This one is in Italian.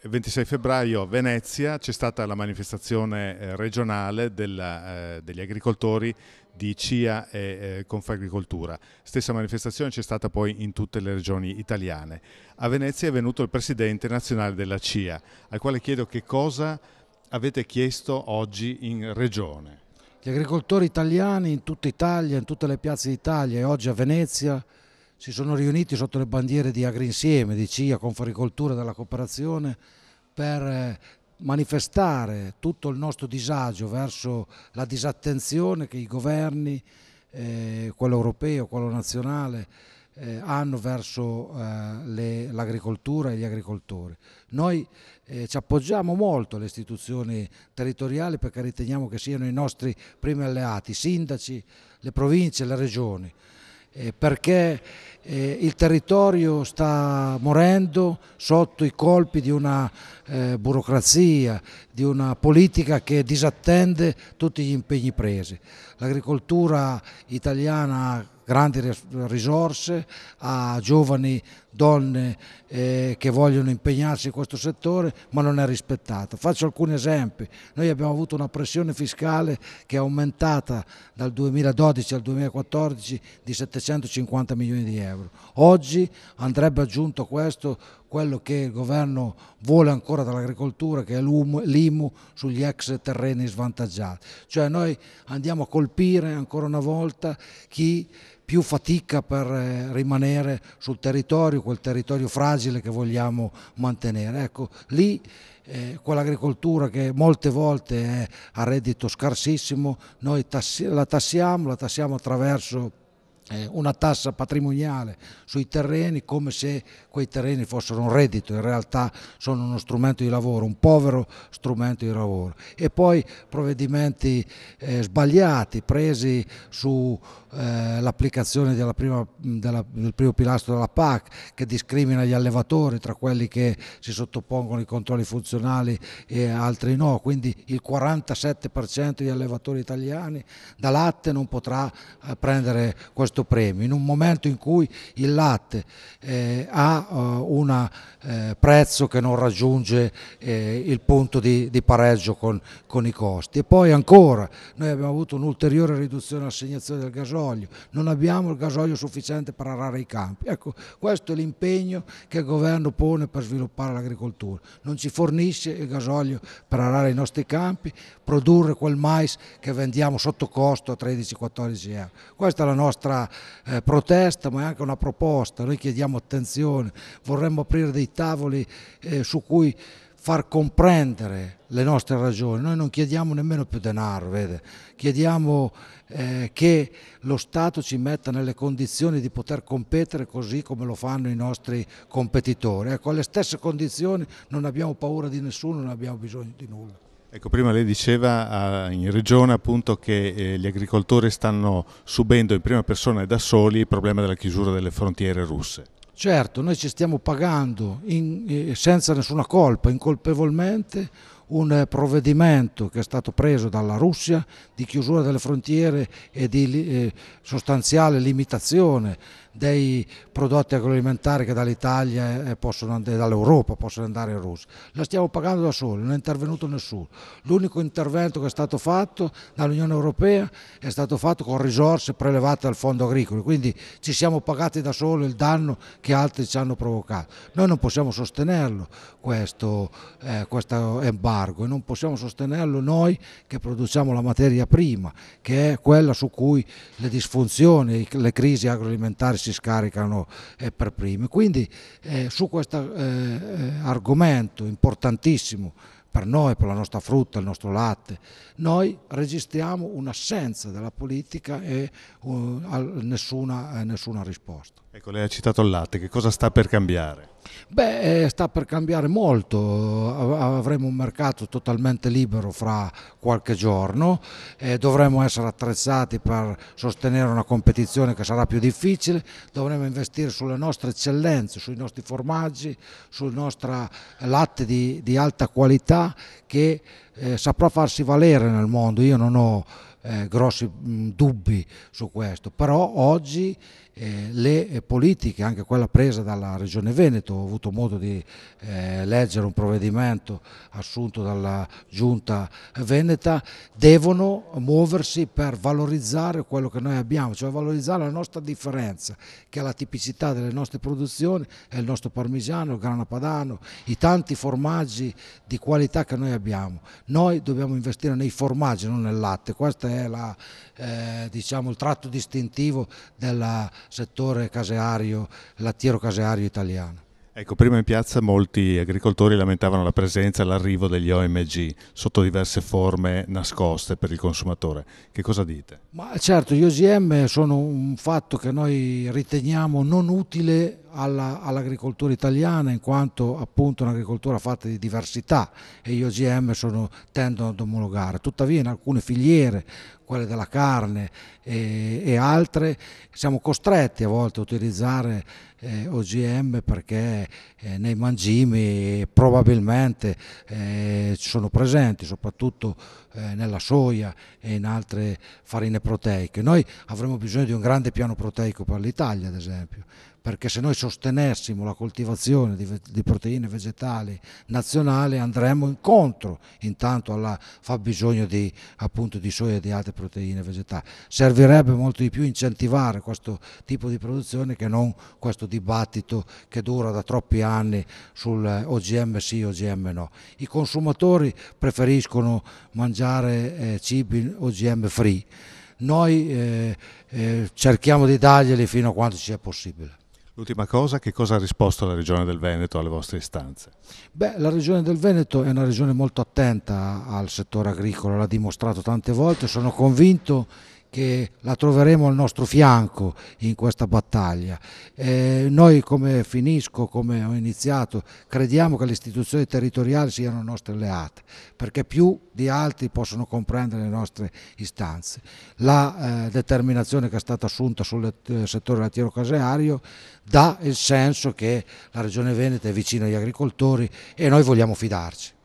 Il 26 febbraio a Venezia c'è stata la manifestazione eh, regionale della, eh, degli agricoltori di CIA e eh, Confagricoltura. Stessa manifestazione c'è stata poi in tutte le regioni italiane. A Venezia è venuto il presidente nazionale della CIA, al quale chiedo che cosa avete chiesto oggi in regione. Gli agricoltori italiani in tutta Italia, in tutte le piazze d'Italia e oggi a Venezia si sono riuniti sotto le bandiere di Agrinsieme, di CIA, e della cooperazione per eh, manifestare tutto il nostro disagio verso la disattenzione che i governi, eh, quello europeo, quello nazionale, eh, hanno verso eh, l'agricoltura e gli agricoltori. Noi eh, ci appoggiamo molto alle istituzioni territoriali perché riteniamo che siano i nostri primi alleati, i sindaci, le province, le regioni. Eh, perché eh, il territorio sta morendo sotto i colpi di una eh, burocrazia, di una politica che disattende tutti gli impegni presi. L'agricoltura italiana ha grandi risorse, ha giovani donne eh, che vogliono impegnarsi in questo settore ma non è rispettata. Faccio alcuni esempi, noi abbiamo avuto una pressione fiscale che è aumentata dal 2012 al 2014 di 750 milioni di euro. Oggi andrebbe aggiunto a questo quello che il governo vuole ancora dall'agricoltura che è l'IMU sugli ex terreni svantaggiati. Cioè noi andiamo a colpire ancora una volta chi più fatica per eh, rimanere sul territorio, quel territorio fragile che vogliamo mantenere. Ecco, lì eh, quell'agricoltura che molte volte è a reddito scarsissimo, noi tassi la tassiamo, la tassiamo attraverso eh, una tassa patrimoniale sui terreni come se quei terreni fossero un reddito, in realtà sono uno strumento di lavoro, un povero strumento di lavoro. E poi provvedimenti eh, sbagliati presi sull'applicazione eh, del primo pilastro della PAC che discrimina gli allevatori tra quelli che si sottopongono ai controlli funzionali e altri no, quindi il 47% degli allevatori italiani da latte non potrà eh, prendere questo questo premio, in un momento in cui il latte eh, ha uh, eh, un eh, prezzo che non raggiunge eh, il punto di, di pareggio con, con, i costi. E poi ancora, noi abbiamo avuto un'ulteriore riduzione dell'assegnazione del gasolio, non abbiamo il gasolio sufficiente per arare i campi. Ecco, questo è l'impegno che il governo pone per sviluppare l'agricoltura, non ci fornisce il gasolio per arare i nostri campi, produrre quel mais che vendiamo sotto costo a 13-14 euro. Questa è la nostra eh, protesta ma è anche una proposta, noi chiediamo attenzione, vorremmo aprire dei tavoli eh, su cui far comprendere le nostre ragioni, noi non chiediamo nemmeno più denaro, vede? chiediamo eh, che lo Stato ci metta nelle condizioni di poter competere così come lo fanno i nostri competitori, ecco alle stesse condizioni non abbiamo paura di nessuno, non abbiamo bisogno di nulla. Ecco, prima lei diceva ah, in regione appunto che eh, gli agricoltori stanno subendo in prima persona e da soli il problema della chiusura delle frontiere russe. Certo, noi ci stiamo pagando in, eh, senza nessuna colpa, incolpevolmente, un eh, provvedimento che è stato preso dalla Russia di chiusura delle frontiere e di sostanziale limitazione dei prodotti agroalimentari che dall'Italia e dall'Europa, possono andare in Russia. La stiamo pagando da soli, non è intervenuto nessuno. L'unico intervento che è stato fatto dall'Unione Europea è stato fatto con risorse prelevate dal fondo agricolo, quindi ci siamo pagati da soli il danno che altri ci hanno provocato. Noi non possiamo sostenerlo questo, eh, questo embargo e non possiamo sostenerlo noi che produciamo la materia prima, che è quella su cui le disfunzioni, le crisi agroalimentari si si scaricano eh, per primi. Quindi eh, su questo eh, argomento importantissimo per noi, per la nostra frutta, il nostro latte, noi registriamo un'assenza della politica e nessuna, nessuna risposta. Ecco, lei ha citato il latte, che cosa sta per cambiare? Beh, eh, sta per cambiare molto, avremo un mercato totalmente libero fra qualche giorno, e eh, dovremo essere attrezzati per sostenere una competizione che sarà più difficile, dovremo investire sulle nostre eccellenze, sui nostri formaggi, sul nostro latte di, di alta qualità che eh, saprà farsi valere nel mondo. Io non ho eh, grossi mh, mm, dubbi su questo, però oggi eh, le politiche, anche quella presa dalla Regione Veneto, ho avuto modo di eh, leggere un provvedimento assunto dalla Giunta Veneta, devono muoversi per valorizzare quello che noi abbiamo, cioè valorizzare la nostra differenza, che è la tipicità delle nostre produzioni, è il nostro parmigiano, il grana padano, i tanti formaggi di qualità che noi abbiamo. Noi dobbiamo investire nei formaggi, non nel latte, questa è è la, eh, diciamo, il tratto distintivo del settore caseario, lattiero caseario italiano. Ecco, prima in piazza molti agricoltori lamentavano la presenza e l'arrivo degli OMG sotto diverse forme nascoste per il consumatore. Che cosa dite? Ma certo, gli OGM sono un fatto che noi riteniamo non utile alla, all'agricoltura italiana in quanto appunto un'agricoltura fatta di diversità e gli OGM sono, tendono ad omologare. Tuttavia in alcune filiere, quelle della carne e, e altre, siamo costretti a volte a utilizzare eh, OGM perché eh, nei mangimi probabilmente eh, sono presenti, soprattutto eh, nella soia e in altre farine proteiche. Noi avremo bisogno di un grande piano proteico per l'Italia, ad esempio, perché se noi sostenessimo la coltivazione di, di proteine vegetali nazionali andremmo incontro intanto al fabbisogno di, appunto, di soia e di altre proteine vegetali. Servirebbe molto di più incentivare questo tipo di produzione che non questo dibattito che dura da troppi anni sul OGM sì, OGM no. I consumatori preferiscono mangiare eh, cibi OGM free noi eh, eh, cerchiamo di darglieli fino a quanto sia possibile. L'ultima cosa, che cosa ha risposto la Regione del Veneto alle vostre istanze? Beh, la Regione del Veneto è una regione molto attenta al settore agricolo, l'ha dimostrato tante volte, sono convinto che la troveremo al nostro fianco in questa battaglia. Eh, noi come finisco, come ho iniziato, crediamo che le istituzioni territoriali siano nostre alleate, perché più di altri possono comprendere le nostre istanze. La eh, determinazione che è stata assunta sul eh, settore lattiero caseario dà il senso che la Regione Veneta è vicina agli agricoltori e noi vogliamo fidarci.